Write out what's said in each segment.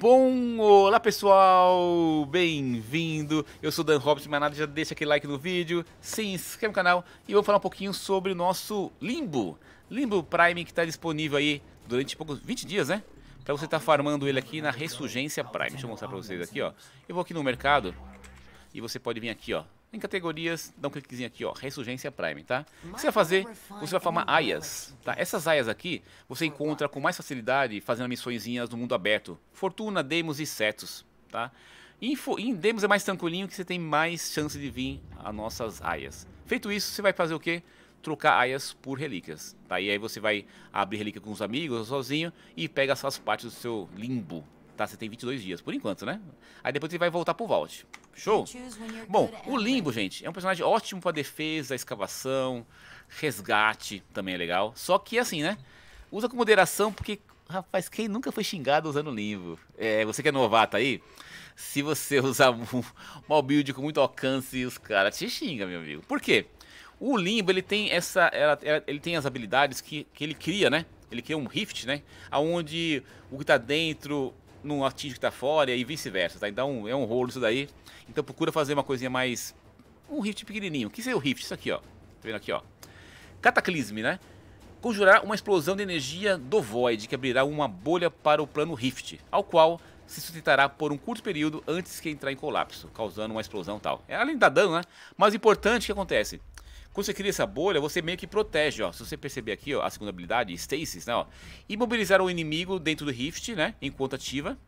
Bom, olá pessoal, bem-vindo. Eu sou Dan Roberts, mas nada, já deixa aquele like no vídeo, se inscreve no canal e vou falar um pouquinho sobre o nosso Limbo. Limbo Prime que está disponível aí durante poucos 20 dias, né? Para você estar tá farmando ele aqui na Ressurgência Prime. Deixa eu mostrar para vocês aqui, ó. Eu vou aqui no mercado e você pode vir aqui, ó em categorias, dá um cliquezinho aqui, ó, Ressurgência Prime, tá? O que você vai fazer, você vai formar é aias, tá? Essas aias aqui, você encontra com mais facilidade fazendo missõezinhas no mundo aberto. Fortuna, Demos e Setos, tá? Info, em Demos é mais tranquilinho que você tem mais chance de vir a nossas aias. Feito isso, você vai fazer o quê? Trocar aias por relíquias, tá? E aí você vai abrir relíquia com os amigos, sozinho, e pega essas partes do seu limbo, tá? Você tem 22 dias, por enquanto, né? Aí depois ele vai voltar pro Vault. Show? Bom, o Limbo, gente, é um personagem ótimo para defesa, escavação, resgate, também é legal. Só que, assim, né? Usa com moderação, porque, rapaz, quem nunca foi xingado usando Limbo? É, você que é novato aí, se você usar um, uma build com muito alcance, os caras te xingam, meu amigo. Por quê? O Limbo, ele tem essa, ela, ela, ele tem as habilidades que, que ele cria, né? Ele cria um rift, né? Aonde o que está dentro não atinge o que está fora e vice-versa, tá? Então é um rolo isso daí. Então procura fazer uma coisinha mais... Um rift pequenininho. O que seria o rift? Isso aqui, ó. Tá vendo aqui, ó. Cataclisme, né? Conjurar uma explosão de energia do Void que abrirá uma bolha para o plano Rift, ao qual se sustentará por um curto período antes que entrar em colapso, causando uma explosão tal. É além da dano, né? Mas o importante é que acontece, quando você cria essa bolha, você meio que protege, ó. Se você perceber aqui, ó, a segunda habilidade, Stasis, né, ó. Imobilizar o um inimigo dentro do Rift, né, enquanto ativa.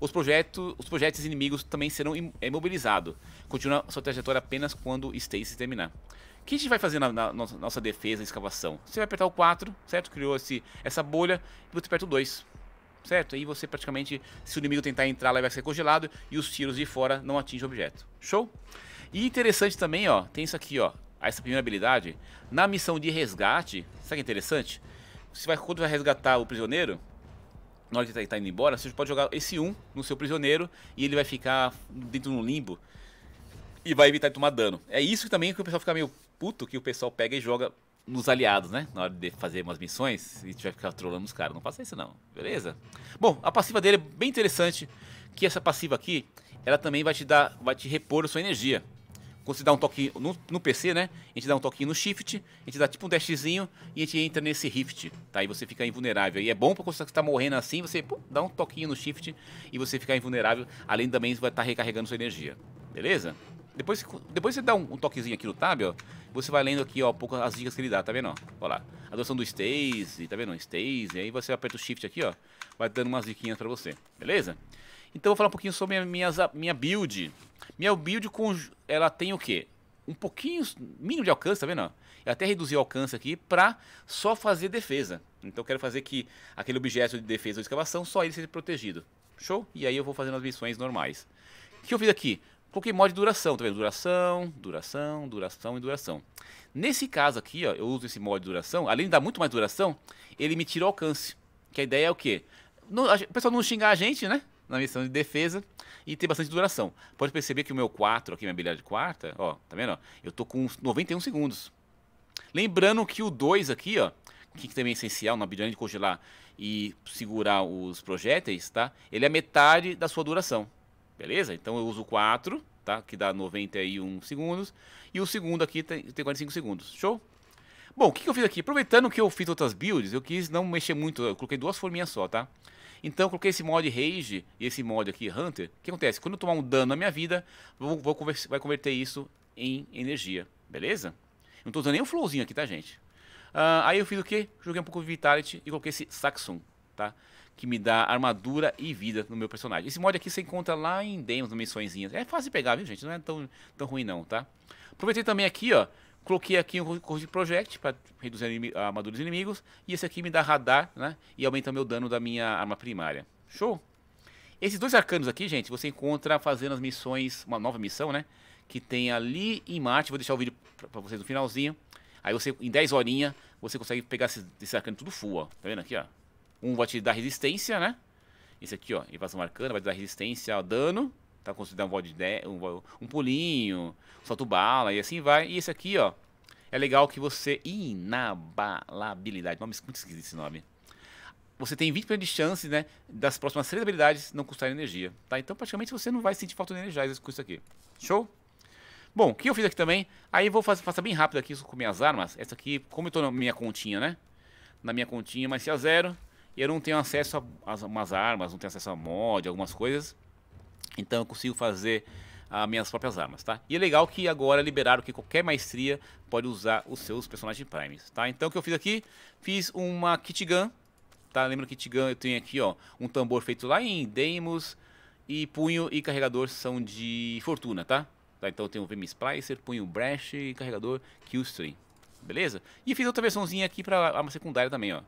Os, projetos, os projetos inimigos também serão é, imobilizados. Continua sua trajetória apenas quando Stasis terminar. O que a gente vai fazer na, na nossa, defesa na escavação? Você vai apertar o 4, certo? Criou esse, essa bolha e você aperta o 2, certo? Aí você praticamente, se o inimigo tentar entrar, ele vai ser congelado e os tiros de fora não atingem o objeto. Show? E interessante também, ó, tem isso aqui, ó a essa primeira habilidade, na missão de resgate, sabe que é interessante? Você vai, quando vai resgatar o prisioneiro, na hora que ele tá indo embora, você pode jogar esse 1 no seu prisioneiro e ele vai ficar dentro de um limbo e vai evitar de tomar dano. É isso que também que o pessoal fica meio puto, que o pessoal pega e joga nos aliados, né? Na hora de fazer umas missões e tiver ficar trolando os caras. Não faça isso não, beleza? Bom, a passiva dele é bem interessante, que essa passiva aqui, ela também vai te dar, vai te repor a sua energia. Quando você dá um toque no, no, PC, né? A gente dá um toquinho no Shift, a gente dá tipo um dashzinho e a gente entra nesse Rift, tá? E você fica invulnerável. E é bom pra quando você tá morrendo assim, você pum, dá um toquinho no Shift e você fica invulnerável. Além também, você vai estar tá recarregando sua energia, beleza? Depois, depois você dá um, um, toquezinho aqui no tab, ó. Você vai lendo aqui, ó, um pouco as dicas que ele dá, tá vendo? Ó, ó lá. A doação do Stays, tá vendo? Stays, E aí você aperta o Shift aqui, ó. Vai dando umas diquinhas pra você, beleza? Então eu vou falar um pouquinho sobre a minha, minha build. Minha build com, ela tem o quê? Um pouquinho, mínimo de alcance, tá vendo? Eu até reduzi o alcance aqui pra só fazer defesa. Então eu quero fazer que aquele objeto de defesa ou escavação, só ele seja protegido. Show? E aí eu vou fazendo as missões normais. O que eu fiz aqui? Coloquei mod de duração, tá vendo? Duração, duração, duração e duração. Nesse caso aqui, ó, eu uso esse mod de duração. Além de dar muito mais duração, ele me tira o alcance. Que a ideia é o quê? Não, a, o pessoal não xingar a gente, né? na missão de defesa e tem bastante duração. Pode perceber que o meu 4 aqui, minha habilidade quarta, ó, tá vendo? Eu tô com 91 segundos. Lembrando que o 2 aqui, ó, que também é essencial na habilidade de congelar e segurar os projéteis, tá? Ele é metade da sua duração. Beleza? Então eu uso 4, tá? Que dá 91 segundos. E o segundo aqui tem, tem 45 segundos. Show? Bom, o que, que eu fiz aqui? Aproveitando que eu fiz outras builds, eu quis não mexer muito, eu coloquei duas forminhas só, tá? Então eu coloquei esse mod Rage e esse mod aqui Hunter. O que acontece? Quando eu tomar um dano na minha vida, vou, vou vai converter isso em energia, beleza? Não estou usando nem o flowzinho aqui, tá, gente? Uh, aí eu fiz o que? Joguei um pouco de Vitality e coloquei esse Saxon, tá? Que me dá armadura e vida no meu personagem. Esse mod aqui você encontra lá em Demos, no Missõezinhas. É fácil de pegar, viu, gente? Não é tão, tão ruim não, tá? Aproveitei também aqui, ó. Coloquei aqui um corrigir project para reduzir a armadura dos inimigos. E esse aqui me dá radar, né? E aumenta o meu dano da minha arma primária. Show! Esses dois arcanos aqui, gente, você encontra fazendo as missões, uma nova missão, né? Que tem ali em Marte, vou deixar o vídeo para vocês no finalzinho. Aí você, em 10 horinhas, você consegue pegar esse, esse arcano tudo full, ó. Tá vendo aqui, ó? Um vai te dar resistência, né? Esse aqui, ó, invasão arcana, vai te dar resistência ao dano. Tá considerando dar um voo de 10, um, um pulinho, solto bala e assim vai. E esse aqui, ó, é legal que você. Inabalabilidade. Nome muito esquisito esse nome. Você tem 20% de chance, né? Das próximas três habilidades não custar energia. Tá? Então, praticamente, você não vai sentir falta de energia com isso aqui. Show? Bom, o que eu fiz aqui também? Aí vou fazer, faço bem rápido aqui com minhas armas. Essa aqui, como eu estou na minha continha, né? Na minha continha, mas se a é zero, eu não tenho acesso a, a umas armas, não tenho acesso a mod, algumas coisas. Então eu consigo fazer as ah, minhas próprias armas, tá? E é legal que agora liberaram que qualquer maestria pode usar os seus personagens primes, tá? Então o que eu fiz aqui? Fiz uma kit gun, tá? Lembra que kit gun eu tenho aqui, ó, um tambor feito lá em Deimos e punho e carregador são de fortuna, tá? tá então eu tenho o VM Splicer, punho Brash e carregador Killstream, beleza? E fiz outra versãozinha aqui pra arma secundária também, ó,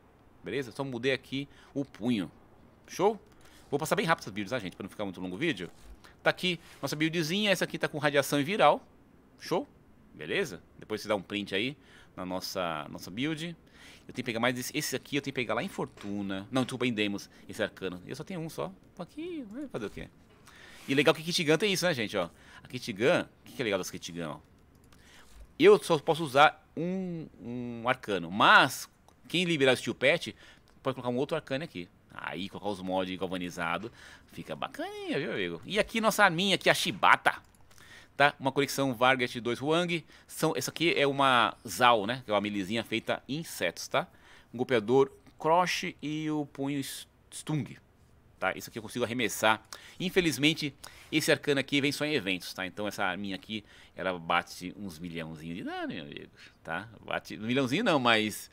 beleza? Só mudei aqui o punho, show? Vou passar bem rápido essas builds, tá, gente? Pra não ficar muito longo o vídeo. Tá aqui nossa buildzinha. Essa aqui tá com radiação viral. Show? Beleza? Depois você dá um print aí na nossa, nossa build. Eu tenho que pegar mais esse, esse aqui, eu tenho que pegar lá em Fortuna. Não, desculpa, em Demos, esse arcano. Eu só tenho um só. Aqui, fazer o quê? E legal que Gun tem isso, né, gente? Ó, a Gun... o que, que é legal das Kitigan? Ó? Eu só posso usar um, um arcano, mas quem liberar o Steel Pet pode colocar um outro arcano aqui. Aí colocar os mods galvanizados, fica bacaninha, viu, amigo? E aqui nossa arminha aqui, a Shibata. Tá? Uma conexão Vargas 2 Huang. São, essa aqui é uma Zal, né? Que é uma milizinha feita em insetos, tá? Um golpeador Crush e o punho Stung. Tá? Isso aqui eu consigo arremessar. Infelizmente, esse arcano aqui vem só em eventos, tá? Então essa arminha aqui, ela bate uns milhãozinhos de dano, meu amigo, tá? Bate, milhãozinho não, mas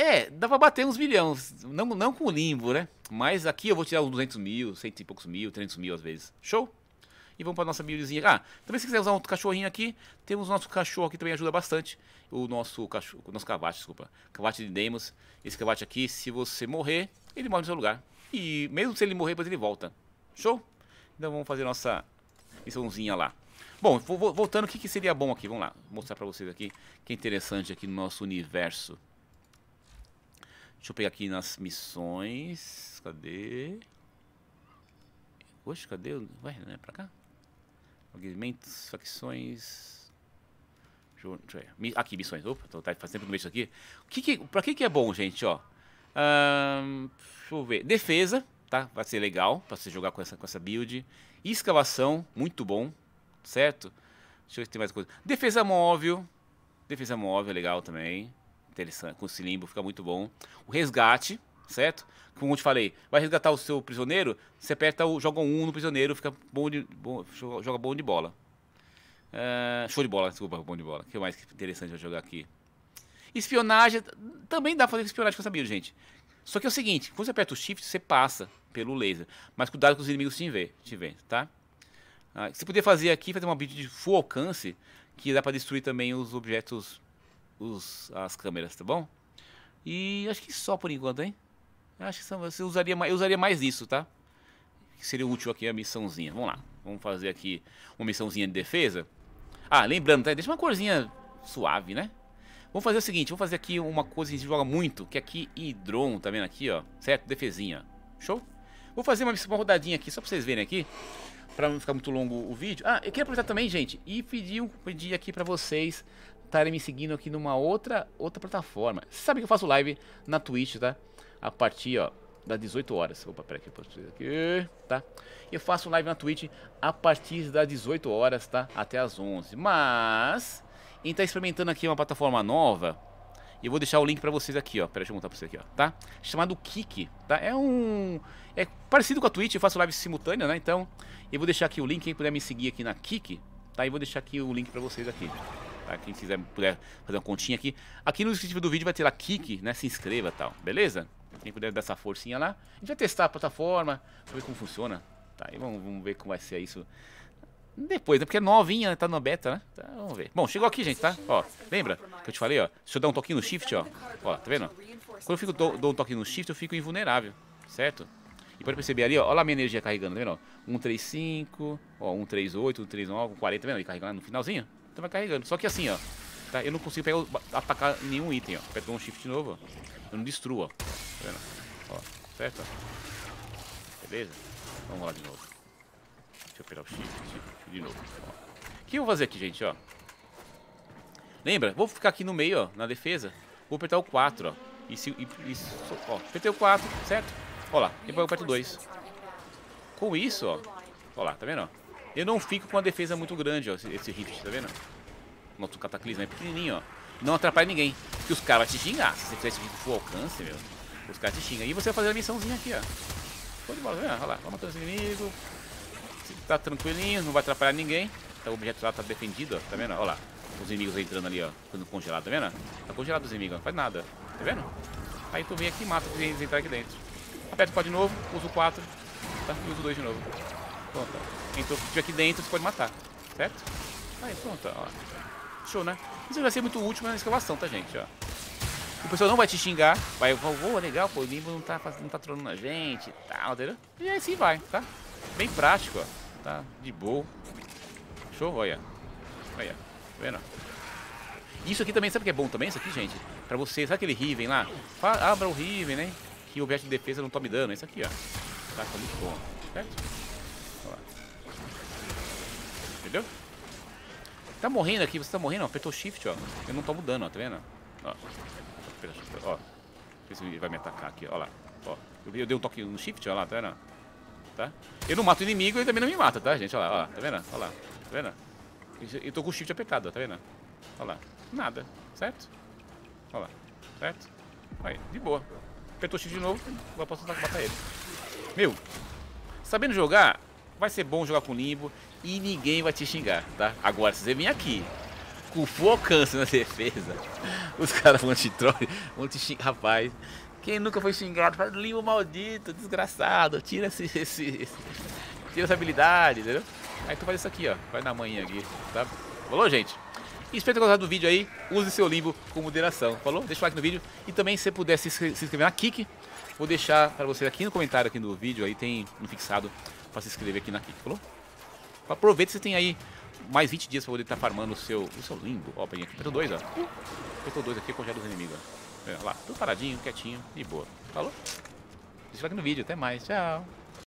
é, dá pra bater uns milhões. Não, não com o limbo, né? Mas aqui eu vou tirar uns 200 mil, cento e poucos mil, 300 mil às vezes. Show? E vamos pra nossa milhozinha. Ah, também se quiser usar um cachorrinho aqui, temos o nosso cachorro aqui também ajuda bastante. O nosso cachorro, o nosso cavate, desculpa. Cavate de Demos. Esse cavate aqui, se você morrer, ele morre no seu lugar. E mesmo se ele morrer, depois ele volta. Show? Então vamos fazer nossa missãozinha lá. Bom, voltando, o que, que seria bom aqui? Vamos lá, mostrar pra vocês aqui que é interessante aqui no nosso universo. Deixa eu pegar aqui nas missões. Cadê? Oxe, cadê? Vai, não é pra cá? Argumentos, facções. Aqui, missões. Opa, tô, tá, faz no que não aqui. O que que, pra que, que é bom, gente? Ó, deixa eu ver. Defesa, tá? Vai ser legal pra você jogar com essa, com essa build. Escavação, muito bom, certo? Deixa eu ver se tem mais coisa. Defesa móvel. Defesa móvel, é legal também. Interessante. Com o cilimbo, fica muito bom. O resgate, certo? Como eu te falei, vai resgatar o seu prisioneiro, você aperta o. joga um no prisioneiro, fica bom de. Bom, joga bom de bola. Uh, show de bola, desculpa, bom de bola. O que mais interessante eu jogar aqui? Espionagem. Também dá pra fazer espionagem com essa build, gente. Só que é o seguinte, quando você aperta o shift, você passa pelo laser. Mas cuidado com os inimigos te ver, te ver tá? Ah, você poderia fazer aqui, fazer uma build de full alcance, que dá pra destruir também os objetos os, as câmeras, tá bom? E acho que só por enquanto, hein? Acho que são, eu, usaria, eu usaria mais isso, tá? seria útil aqui a missãozinha. Vamos lá. Vamos fazer aqui uma missãozinha de defesa. Ah, lembrando, tá? Deixa uma corzinha suave, né? Vamos fazer o seguinte, vou fazer aqui uma coisa que a gente joga muito, que é aqui Hidron, tá vendo aqui, ó? Certo? Defesinha. Show? Vou fazer uma, uma rodadinha aqui, só pra vocês verem aqui, pra não ficar muito longo o vídeo. Ah, eu queria aproveitar também, gente, e pedir, pedir aqui pra vocês estarem me seguindo aqui numa outra, outra plataforma. Você sabe que eu faço live na Twitch, tá? A partir, ó, das 18 horas. Opa, peraí que eu posso aqui, tá? Eu faço live na Twitch a partir das 18 horas, tá? Até as 11. Mas, quem tá experimentando aqui uma plataforma nova. E eu vou deixar o link pra vocês aqui, ó. Peraí, deixa eu montar pra você aqui, ó, tá? Chamado Kik, tá? É um... É parecido com a Twitch, eu faço live simultânea, né? Então, eu vou deixar aqui o link, quem puder me seguir aqui na Kik, tá? E vou deixar aqui o link pra vocês aqui. Ah, quem quiser puder fazer uma continha aqui. Aqui no descritivo do vídeo vai ter lá kick, né? Se inscreva tal, beleza? Quem puder dar essa forcinha lá. A gente vai testar a plataforma, ver como funciona. Tá, e vamos, vamos ver como vai ser isso depois, né? Porque é novinha, né, tá na beta, né? Tá, vamos ver. Bom, chegou aqui, gente, tá? Ó, lembra que eu te falei, ó? Se eu dar um toquinho no shift, ó. Ó, tá vendo? Quando eu fico, dou, dou um toque no shift, eu fico invulnerável, certo? E pode perceber ali, ó, olha lá minha energia carregando, tá vendo? Ó, 135, ó, 138, 139, 40, tá vendo? E carregando no finalzinho. Então vai carregando. Só que assim, ó. Tá? Eu não consigo pegar, atacar nenhum item, ó. Pega um shift de novo, ó. Eu não destruo, ó. Tá vendo? Ó, certo? Beleza? Vamos lá de novo. Deixa eu pegar o shift, shift de novo. Ó. O que eu vou fazer aqui, gente, ó? Lembra? Vou ficar aqui no meio, ó, na defesa. Vou apertar o 4, ó. E se... E, e, ó, apertei o 4, certo? Ó lá, depois eu aperto o 2. Com isso, ó. Ó lá, tá vendo, ó? Eu não fico com a defesa muito grande, ó, esse, esse rift, tá vendo? Nosso cataclisma é pequenininho, ó. Não atrapalha ninguém, que os caras vão te xingar. Se você fizer esse rift full alcance, meu, os caras te xingam. E você vai fazer a missãozinha aqui, ó. Show de bola, tá né? vendo? Olha lá, vai matando esse inimigo. Tá tranquilinho, não vai atrapalhar ninguém. Então, o objeto lá tá defendido, ó, tá vendo? Olha lá, os inimigos entrando ali, ó, ficando congelado, tá vendo? Tá congelado os inimigos, ó, faz nada, tá vendo? Aí tu vem aqui e mata os inimigos entrar aqui dentro. Aperta o pau de novo, usa o 4, tá? E usa o 2 de novo. Pronto, Entrou o aqui dentro, você pode matar. Certo? Aí, pronto, ó. Show, né? Isso vai ser muito útil na é escavação, tá, gente? Ó. O pessoal não vai te xingar, vai, vovô, legal, pô, o Limbo não tá, não tá trolando a gente e tal, entendeu? E aí sim vai, tá? Bem prático, ó. Tá de boa. Show, olha. Olha, tá vendo? Isso aqui também, sabe o que é bom também, isso aqui, gente? Pra você, sabe aquele Riven lá? Abra o Riven, né? Que o objeto de defesa não tome dano, é isso aqui, ó. Tá, tá muito bom, certo? entendeu? Tá morrendo aqui, você tá morrendo, Apertou shift, ó. Eu não tomo dano, ó, tá vendo? Ó. Ó. Vê se ele vai me atacar aqui, ó lá. Ó. Eu, eu dei um toque no shift, ó lá, tá vendo? Tá? Eu não mato inimigo e ele também não me mata, tá, gente? Ó lá, ó tá vendo? Ó lá, tá vendo? Eu tô com o shift apertado, ó, tá vendo? Ó lá. Nada, certo? Ó lá, certo? Aí, de boa. Apertou shift de novo, agora posso matar ele. Meu, sabendo jogar, vai ser bom jogar com o Nimbo e ninguém vai te xingar, tá? Agora, se você vem aqui com full alcance na defesa, os caras vão te troll, vão te xingar, rapaz. Quem nunca foi xingado, faz limbo maldito, desgraçado, tira esse, esse, esse, tira essa habilidade, entendeu? Aí tu faz isso aqui, ó, vai na manhã aqui, tá? Falou, gente? Espero ter gostado do vídeo aí, use seu limbo com moderação, falou? Deixa o like no vídeo e também se você puder se, se inscrever na Kik, vou deixar para você aqui no comentário aqui do vídeo, aí tem um fixado para se inscrever aqui na Kik, falou? Aproveita, você tem aí mais 20 dias pra poder estar tá farmando o seu, o seu limbo. Ó, peguei aqui, apertou dois, ó. Apertou dois aqui, congela os inimigos, ó. É, lá, tudo paradinho, quietinho, de boa. Falou? Deixa o like no vídeo, até mais, tchau.